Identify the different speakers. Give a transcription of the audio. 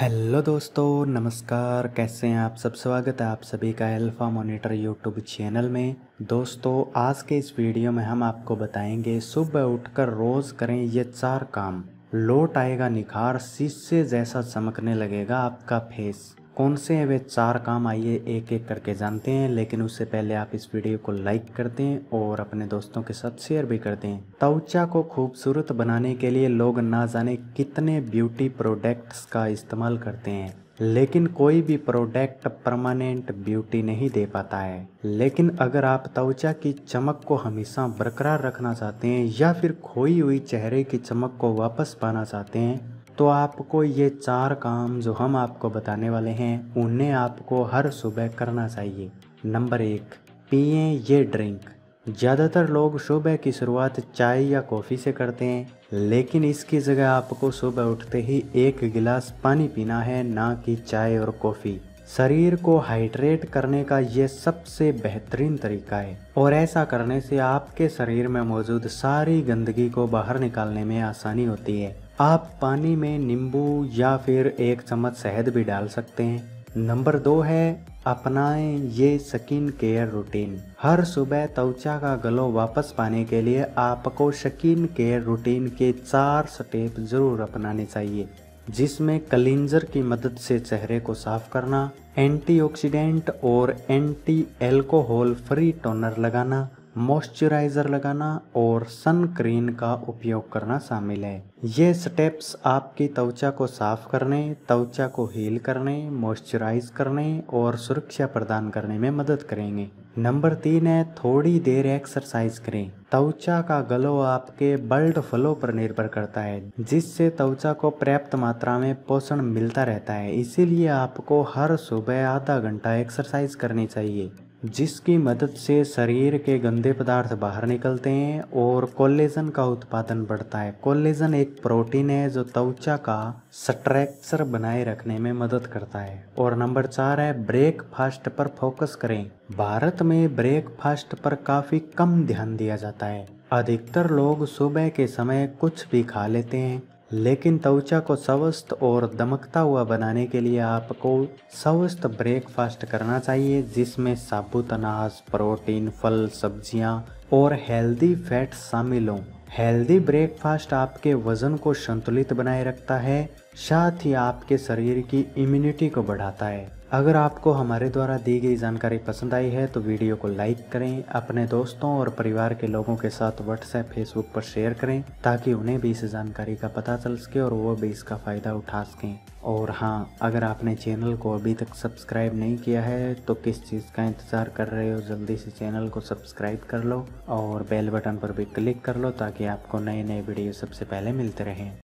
Speaker 1: hello दोस्तों नमस्कार कैसे हैं आप सब स्वागत है आप सभी का अल्फ़ा मॉनिटर यूट्यूब चैनल में दोस्तों आज के इस वीडियो में हम आपको बताएंगे सुबह उठकर रोज़ करें ये चार काम लोट आएगा निखार शीशे जैसा चमकने लगेगा आपका फेस कौन से हैं वे चार काम आइए एक एक करके जानते हैं लेकिन उससे पहले आप इस वीडियो को लाइक कर दें और अपने दोस्तों के साथ शेयर भी कर दें त्वचा को खूबसूरत बनाने के लिए लोग ना जाने कितने ब्यूटी प्रोडक्ट्स का इस्तेमाल करते हैं लेकिन कोई भी प्रोडक्ट परमानेंट ब्यूटी नहीं दे पाता है लेकिन अगर आप त्वचा की चमक को हमेशा बरकरार रखना चाहते हैं या फिर खोई हुई चेहरे की चमक को वापस पाना चाहते हैं तो आपको ये चार काम जो हम आपको बताने वाले हैं उन्हें आपको हर सुबह करना चाहिए नंबर एक पिए ये ड्रिंक ज़्यादातर लोग सुबह की शुरुआत चाय या कॉफ़ी से करते हैं लेकिन इसकी जगह आपको सुबह उठते ही एक गिलास पानी पीना है ना कि चाय और कॉफ़ी शरीर को हाइड्रेट करने का ये सबसे बेहतरीन तरीका है और ऐसा करने से आपके शरीर में मौजूद सारी गंदगी को बाहर निकालने में आसानी होती है आप पानी में नींबू या फिर एक चम्मच शहद भी डाल सकते हैं नंबर दो है अपनाएं ये स्किन केयर रूटीन हर सुबह त्वचा का गलो वापस पाने के लिए आपको स्किन केयर रूटीन के चार स्टेप जरूर अपनाने चाहिए जिसमें कलिंजर की मदद से चेहरे को साफ करना एंटीऑक्सीडेंट और एंटी एल्कोहल फ्री टोनर लगाना मॉइस्चराइज़र लगाना और क्रीन का उपयोग करना शामिल है ये स्टेप्स आपकी त्वचा को साफ करने त्वचा को हील करने मॉइस्चराइज करने और सुरक्षा प्रदान करने में मदद करेंगे नंबर तीन है थोड़ी देर एक्सरसाइज करें त्वचा का गलो आपके बल्ड फलों पर निर्भर करता है जिससे त्वचा को पर्याप्त मात्रा में पोषण मिलता रहता है इसीलिए आपको हर सुबह आधा घंटा एक्सरसाइज करनी चाहिए जिसकी मदद से शरीर के गंदे पदार्थ बाहर निकलते हैं और कोलेजन का उत्पादन बढ़ता है कोलेजन एक प्रोटीन है जो त्वचा का स्ट्रक्चर बनाए रखने में मदद करता है और नंबर चार है ब्रेकफास्ट पर फोकस करें भारत में ब्रेकफास्ट पर काफ़ी कम ध्यान दिया जाता है अधिकतर लोग सुबह के समय कुछ भी खा लेते हैं लेकिन त्वचा को स्वस्थ और दमकता हुआ बनाने के लिए आपको स्वस्थ ब्रेकफास्ट करना चाहिए जिसमें साबुत अनाज प्रोटीन फल सब्जियां और हेल्दी फैट शामिल हों हेल्दी ब्रेकफास्ट आपके वजन को संतुलित बनाए रखता है साथ ही आपके शरीर की इम्यूनिटी को बढ़ाता है अगर आपको हमारे द्वारा दी गई जानकारी पसंद आई है तो वीडियो को लाइक करें अपने दोस्तों और परिवार के लोगों के साथ व्हाट्सएप फेसबुक पर शेयर करें ताकि उन्हें भी इस जानकारी का पता चल सके और वो भी इसका फ़ायदा उठा सकें और हाँ अगर आपने चैनल को अभी तक सब्सक्राइब नहीं किया है तो किस चीज़ का इंतज़ार कर रहे हो जल्दी से चैनल को सब्सक्राइब कर लो और बेल बटन पर भी क्लिक कर लो ताकि आपको नए नए वीडियो सबसे पहले मिलते रहें